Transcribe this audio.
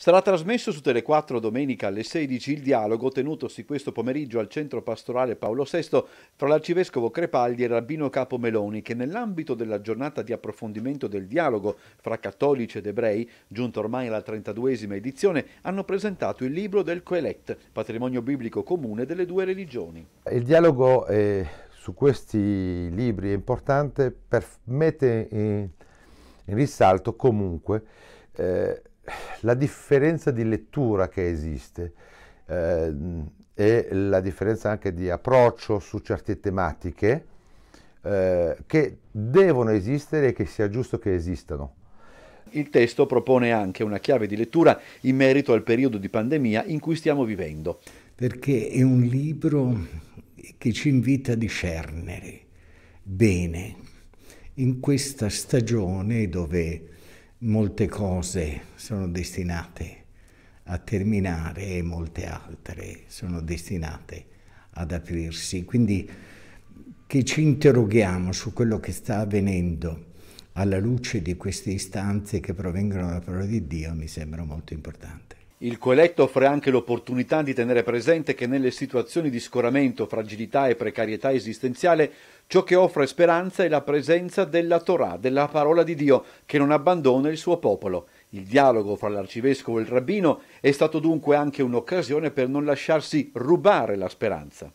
Sarà trasmesso su Tele4 domenica alle 16 il dialogo tenutosi questo pomeriggio al Centro Pastorale Paolo VI fra l'Arcivescovo Crepaldi e il Rabbino Capo Meloni che nell'ambito della giornata di approfondimento del dialogo fra cattolici ed ebrei, giunta ormai alla 32esima edizione, hanno presentato il libro del Coelet, patrimonio biblico comune delle due religioni. Il dialogo eh, su questi libri è importante per mettere in, in rissalto comunque eh, la differenza di lettura che esiste eh, e la differenza anche di approccio su certe tematiche eh, che devono esistere e che sia giusto che esistano. Il testo propone anche una chiave di lettura in merito al periodo di pandemia in cui stiamo vivendo. Perché è un libro che ci invita a discernere bene in questa stagione dove molte cose sono destinate a terminare e molte altre sono destinate ad aprirsi. Quindi che ci interroghiamo su quello che sta avvenendo alla luce di queste istanze che provengono dalla parola di Dio mi sembra molto importante. Il Coeletto offre anche l'opportunità di tenere presente che nelle situazioni di scoramento, fragilità e precarietà esistenziale, ciò che offre speranza è la presenza della Torah, della parola di Dio, che non abbandona il suo popolo. Il dialogo fra l'arcivescovo e il rabbino è stato dunque anche un'occasione per non lasciarsi rubare la speranza.